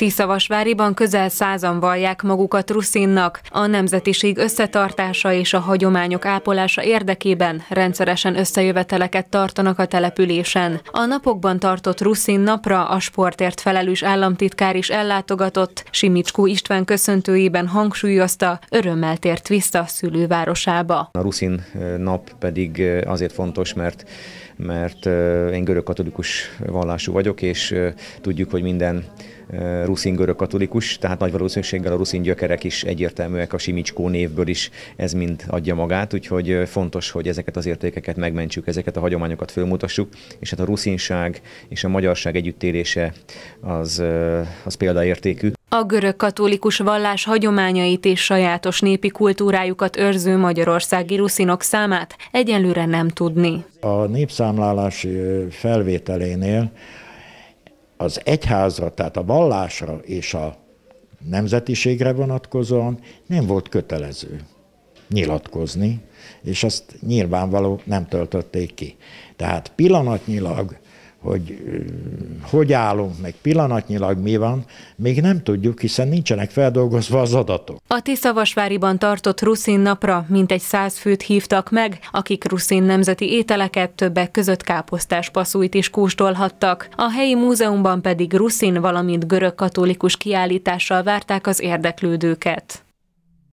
Tiszavasváriban közel százan vallják magukat Ruszinnak. A nemzetiség összetartása és a hagyományok ápolása érdekében rendszeresen összejöveteleket tartanak a településen. A napokban tartott Ruszin napra a sportért felelős államtitkár is ellátogatott. Simicskó István köszöntőjében hangsúlyozta, örömmel tért vissza a szülővárosába. A Ruszin nap pedig azért fontos, mert mert én görög-katolikus vallású vagyok, és tudjuk, hogy minden Eh, ruszin görög katolikus, tehát nagy valószínűséggel a ruszin gyökerek is egyértelműek a Simicskó névből is, ez mind adja magát, úgyhogy eh, fontos, hogy ezeket az értékeket megmentsük, ezeket a hagyományokat fölmutassuk, és hát a ruszinság és a magyarság együttélése az, eh, az példaértékű. A görög katolikus vallás hagyományait és sajátos népi kultúrájukat őrző magyarországi ruszinok számát egyenlőre nem tudni. A népszámlálás felvételénél az egyházra, tehát a vallásra és a nemzetiségre vonatkozóan nem volt kötelező nyilatkozni, és azt nyilvánvaló nem töltötték ki. Tehát pillanatnyilag hogy hogy állunk, meg pillanatnyilag mi van, még nem tudjuk, hiszen nincsenek feldolgozva az adatok. A Tiszavasváriban tartott Ruszin napra mintegy száz főt hívtak meg, akik Ruszin nemzeti ételeket többek között káposztás paszújt is kóstolhattak. A helyi múzeumban pedig Ruszin, valamint görög-katolikus kiállítással várták az érdeklődőket.